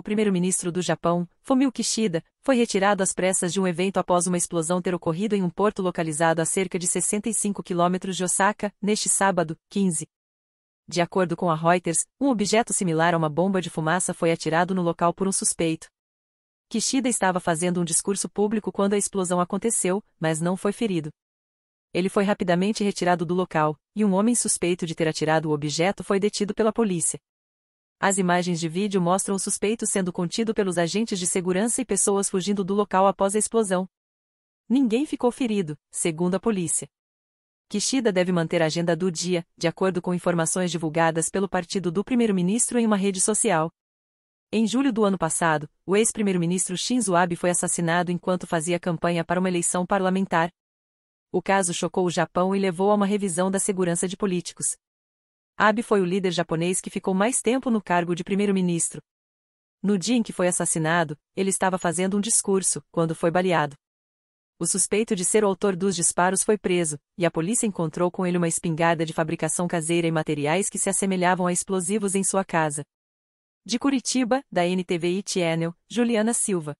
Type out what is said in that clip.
o primeiro-ministro do Japão, Fumio Kishida, foi retirado às pressas de um evento após uma explosão ter ocorrido em um porto localizado a cerca de 65 quilômetros de Osaka, neste sábado, 15. De acordo com a Reuters, um objeto similar a uma bomba de fumaça foi atirado no local por um suspeito. Kishida estava fazendo um discurso público quando a explosão aconteceu, mas não foi ferido. Ele foi rapidamente retirado do local, e um homem suspeito de ter atirado o objeto foi detido pela polícia. As imagens de vídeo mostram o suspeito sendo contido pelos agentes de segurança e pessoas fugindo do local após a explosão. Ninguém ficou ferido, segundo a polícia. Kishida deve manter a agenda do dia, de acordo com informações divulgadas pelo partido do primeiro-ministro em uma rede social. Em julho do ano passado, o ex-primeiro-ministro Shinzo Abe foi assassinado enquanto fazia campanha para uma eleição parlamentar. O caso chocou o Japão e levou a uma revisão da segurança de políticos. Abe foi o líder japonês que ficou mais tempo no cargo de primeiro-ministro. No dia em que foi assassinado, ele estava fazendo um discurso, quando foi baleado. O suspeito de ser o autor dos disparos foi preso, e a polícia encontrou com ele uma espingarda de fabricação caseira e materiais que se assemelhavam a explosivos em sua casa. De Curitiba, da NTVI Channel, Juliana Silva.